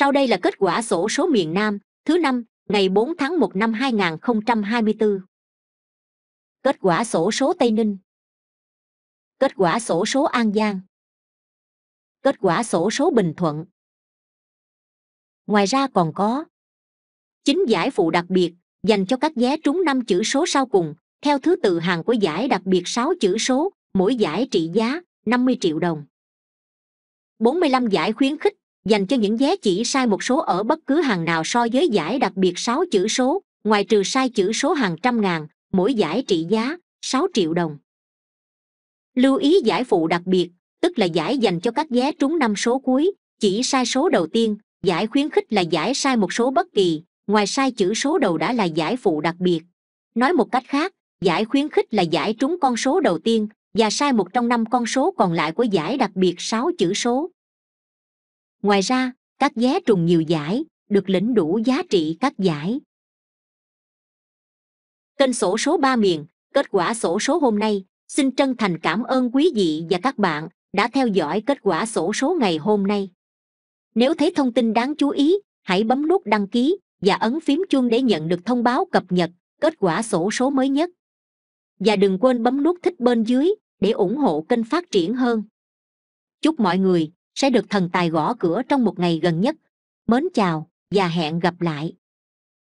sau đây là kết quả sổ số miền nam thứ năm ngày 4 tháng 1 năm 2024. kết quả sổ số tây ninh kết quả sổ số an giang kết quả sổ số bình thuận ngoài ra còn có chín giải phụ đặc biệt dành cho các vé trúng năm chữ số sau cùng theo thứ tự hàng của giải đặc biệt sáu chữ số mỗi giải trị giá 50 triệu đồng 45 giải khuyến khích dành cho những vé chỉ sai một số ở bất cứ hàng nào so với giải đặc biệt sáu chữ số ngoài trừ sai chữ số hàng trăm ngàn mỗi giải trị giá sáu triệu đồng lưu ý giải phụ đặc biệt tức là giải dành cho các vé trúng năm số cuối chỉ sai số đầu tiên giải khuyến khích là giải sai một số bất kỳ ngoài sai chữ số đầu đã là giải phụ đặc biệt nói một cách khác giải khuyến khích là giải trúng con số đầu tiên và sai một trong năm con số còn lại của giải đặc biệt sáu chữ số ngoài ra các vé trùng nhiều giải được lĩnh đủ giá trị các giải kênh sổ số ba miền kết quả sổ số hôm nay xin chân thành cảm ơn quý vị và các bạn đã theo dõi kết quả sổ số ngày hôm nay nếu thấy thông tin đáng chú ý hãy bấm nút đăng ký và ấn phím chuông để nhận được thông báo cập nhật kết quả sổ số mới nhất và đừng quên bấm nút thích bên dưới để ủng hộ kênh phát triển hơn chúc mọi người sẽ được thần tài gõ cửa trong một ngày gần nhất mến chào và hẹn gặp lại